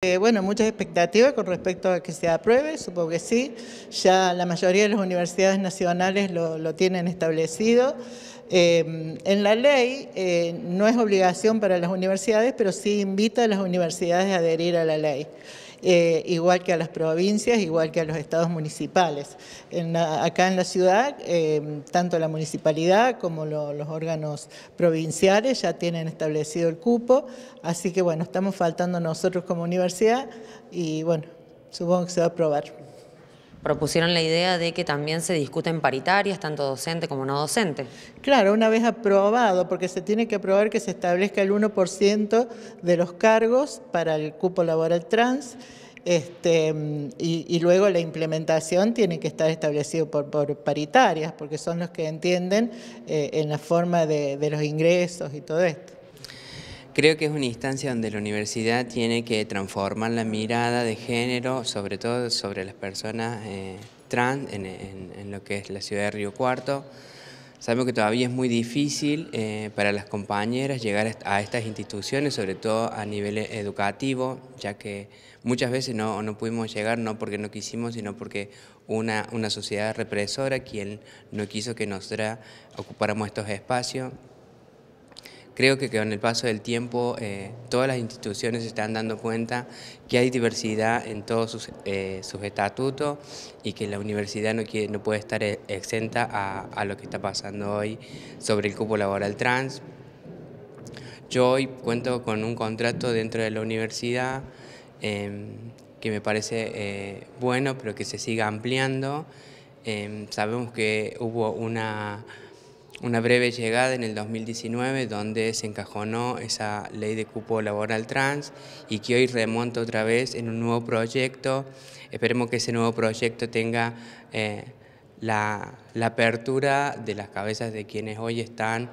Eh, bueno, muchas expectativas con respecto a que se apruebe, supongo que sí. Ya la mayoría de las universidades nacionales lo, tienen establecido. Eh, en la ley eh, no es obligación para las universidades, pero sí invita a las universidades a adherir a la ley. Eh, igual que a las provincias, igual que a los estados municipales. acá en la ciudad, eh, tanto la municipalidad como los órganos provinciales ya tienen establecido el cupo, así que bueno, estamos faltando nosotros como universidad y bueno, supongo que se va a aprobar propusieron la idea de que también se discuten paritarias, tanto docente como no docente. Claro, una vez aprobado, porque se tiene que aprobar que se establezca el 1% de los cargos para el cupo laboral trans. Este, y, luego la implementación tiene que estar establecida por, paritarias, porque son los que entienden eh, en la forma de los ingresos y todo esto. Creo que es una instancia donde la universidad tiene que transformar la mirada de género, sobre todo sobre las personas eh, trans, en, lo que es la ciudad de Río Cuarto. Sabemos que todavía es muy difícil eh, para las compañeras llegar a estas instituciones, sobre todo a nivel e-, educativo, ya que muchas veces no, no pudimos llegar, no porque no quisimos, sino porque una, una sociedad represora, quien no quiso que nos ocupáramos estos espacios. Creo que con el paso del tiempo eh, todas las instituciones se están dando cuenta que hay diversidad en todos sus, eh, sus estatutos y que la universidad no, no puede estar eh, exenta a, lo que está pasando hoy sobre el cupo laboral trans. Yo hoy cuento con un contrato dentro de la universidad em, que me parece bueno, pero que se siga ampliando. Em, sabemos que hubo una una breve llegada en el 2019 donde se encajonó esa ley de cupo laboral trans y que hoy remonta otra vez en un nuevo proyecto. Esperemos que ese nuevo proyecto tenga eh, la, apertura de las cabezas de quienes hoy están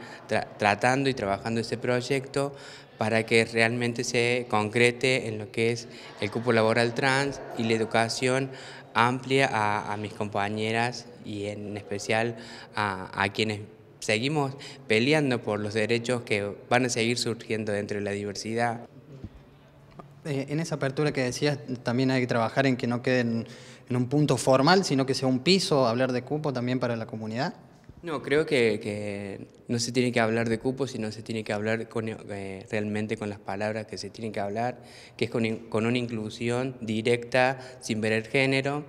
tratando y trabajando ese proyecto para que realmente se concrete en lo que es el cupo laboral trans y la educación amplia a, mis compañeras y en especial a quienes seguimos peleando por los derechos que van a seguir surgiendo dentro de la diversidad. Eh, en esa apertura que decías, también hay que trabajar en que no queden en un punto formal, sino que sea un piso, hablar de cupo también para la comunidad. No, creo que, no se tiene que hablar de cupo, sino se tiene que hablar eh, realmente con las palabras que se tienen que hablar, que es con una inclusión directa, sin ver el género,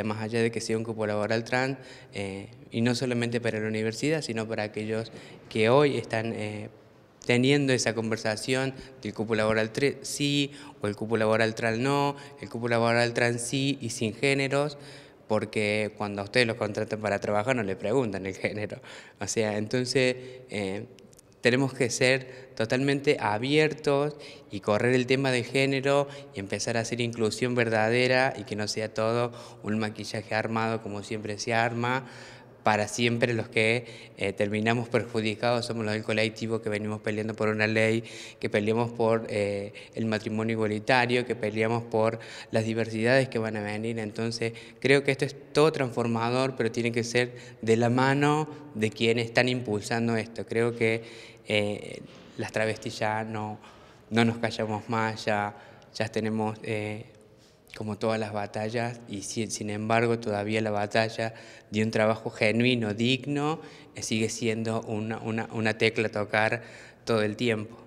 o más allá de que sea un cupo laboral trans, eh, y no solamente para la universidad, sino para aquellos que hoy están eh, teniendo esa conversación del cupo laboral sí o el cupo laboral trans no, el cupo laboral trans sí y sin géneros, porque cuando a ustedes los contratan para trabajar no le preguntan el género. O sea, entonces eh, tenemos que ser totalmente abiertos y correr el tema de género y empezar a hacer inclusión verdadera y que no sea todo un maquillaje armado como siempre se arma, para siempre los que eh, terminamos perjudicados somos los del colectivo que venimos peleando por una ley, que peleamos por eh, el matrimonio igualitario, que peleamos por las diversidades que van a venir. Entonces creo que esto es todo transformador, pero tiene que ser de la mano de quienes están impulsando esto. Creo que eh, las travestis ya no, no nos callamos más, ya, ya tenemos como todas las batallas, y sin embargo todavía la batalla de un trabajo genuino, digno, eh, sigue siendo una, una, una tecla tocar todo el tiempo.